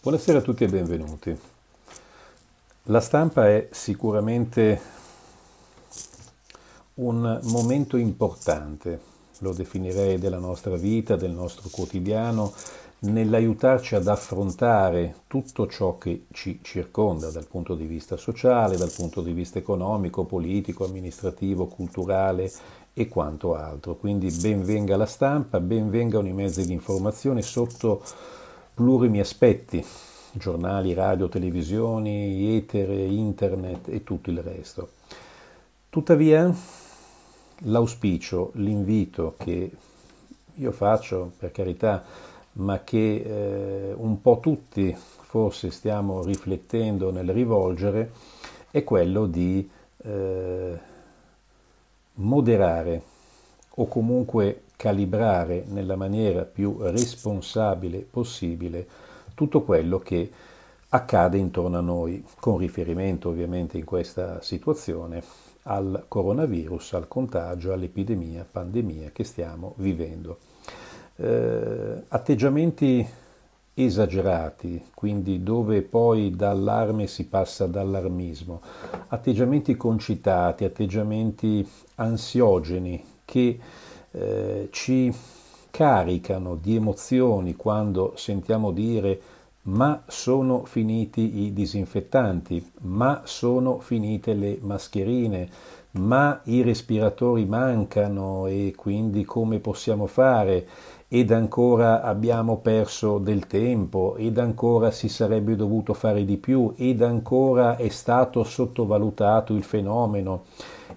Buonasera a tutti e benvenuti. La stampa è sicuramente un momento importante, lo definirei della nostra vita, del nostro quotidiano, nell'aiutarci ad affrontare tutto ciò che ci circonda dal punto di vista sociale, dal punto di vista economico, politico, amministrativo, culturale e quanto altro. Quindi benvenga la stampa, benvengano i mezzi di informazione sotto plurimi aspetti, giornali, radio, televisioni, etere, internet e tutto il resto. Tuttavia l'auspicio, l'invito che io faccio, per carità, ma che eh, un po' tutti forse stiamo riflettendo nel rivolgere, è quello di eh, moderare o comunque calibrare nella maniera più responsabile possibile tutto quello che accade intorno a noi, con riferimento ovviamente in questa situazione al coronavirus, al contagio, all'epidemia, pandemia che stiamo vivendo. Eh, atteggiamenti esagerati, quindi dove poi dall'arme si passa dall'armismo, atteggiamenti concitati, atteggiamenti ansiogeni che eh, ci caricano di emozioni quando sentiamo dire ma sono finiti i disinfettanti, ma sono finite le mascherine, ma i respiratori mancano e quindi come possiamo fare? Ed ancora abbiamo perso del tempo, ed ancora si sarebbe dovuto fare di più, ed ancora è stato sottovalutato il fenomeno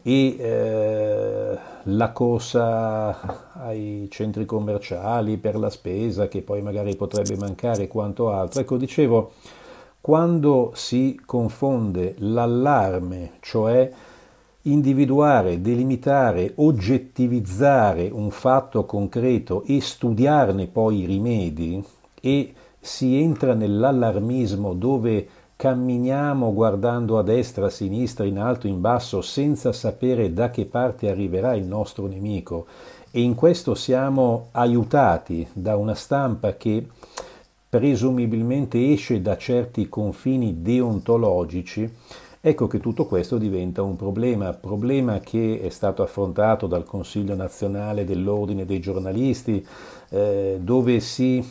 e eh, la corsa ai centri commerciali per la spesa che poi magari potrebbe mancare quanto altro. Ecco, dicevo, quando si confonde l'allarme, cioè individuare, delimitare, oggettivizzare un fatto concreto e studiarne poi i rimedi e si entra nell'allarmismo dove camminiamo guardando a destra, a sinistra, in alto, in basso, senza sapere da che parte arriverà il nostro nemico. E in questo siamo aiutati da una stampa che presumibilmente esce da certi confini deontologici Ecco che tutto questo diventa un problema, problema che è stato affrontato dal Consiglio nazionale dell'Ordine dei giornalisti, eh, dove si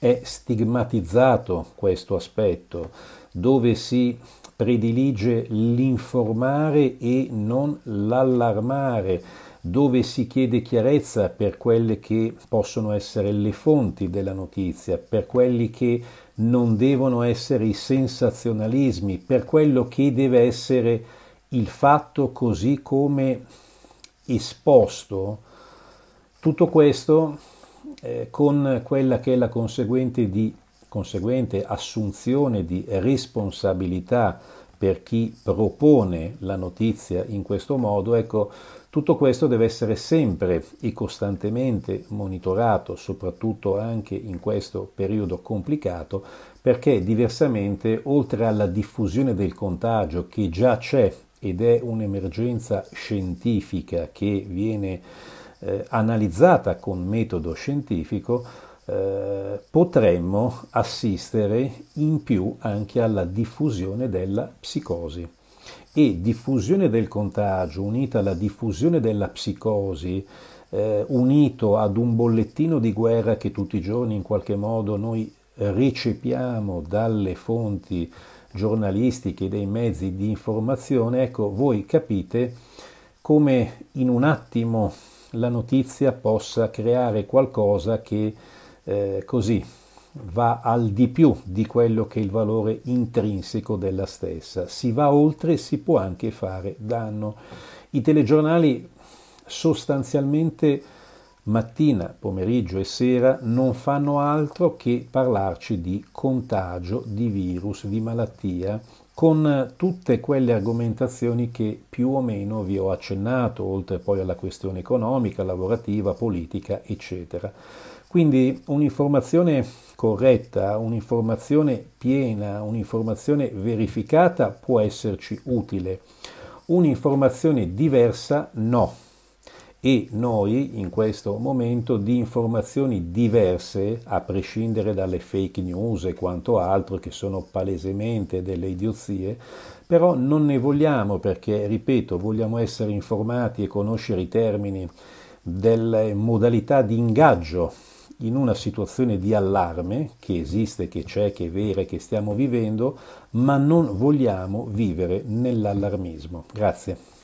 è stigmatizzato questo aspetto, dove si predilige l'informare e non l'allarmare dove si chiede chiarezza per quelle che possono essere le fonti della notizia, per quelli che non devono essere i sensazionalismi, per quello che deve essere il fatto così come esposto, tutto questo eh, con quella che è la conseguente, di, conseguente assunzione di responsabilità per chi propone la notizia in questo modo, ecco, tutto questo deve essere sempre e costantemente monitorato, soprattutto anche in questo periodo complicato, perché diversamente, oltre alla diffusione del contagio che già c'è ed è un'emergenza scientifica che viene eh, analizzata con metodo scientifico, eh, potremmo assistere in più anche alla diffusione della psicosi. E diffusione del contagio unita alla diffusione della psicosi, eh, unito ad un bollettino di guerra che tutti i giorni in qualche modo noi recepiamo dalle fonti giornalistiche, dei mezzi di informazione, ecco, voi capite come in un attimo la notizia possa creare qualcosa che eh, così va al di più di quello che è il valore intrinseco della stessa, si va oltre e si può anche fare danno. I telegiornali sostanzialmente mattina, pomeriggio e sera non fanno altro che parlarci di contagio, di virus, di malattia, con tutte quelle argomentazioni che più o meno vi ho accennato, oltre poi alla questione economica, lavorativa, politica, eccetera. Quindi un'informazione corretta, un'informazione piena, un'informazione verificata può esserci utile, un'informazione diversa no. E noi in questo momento di informazioni diverse, a prescindere dalle fake news e quanto altro, che sono palesemente delle idiozie, però non ne vogliamo perché, ripeto, vogliamo essere informati e conoscere i termini delle modalità di ingaggio in una situazione di allarme che esiste, che c'è, che è vera, che stiamo vivendo, ma non vogliamo vivere nell'allarmismo. Grazie.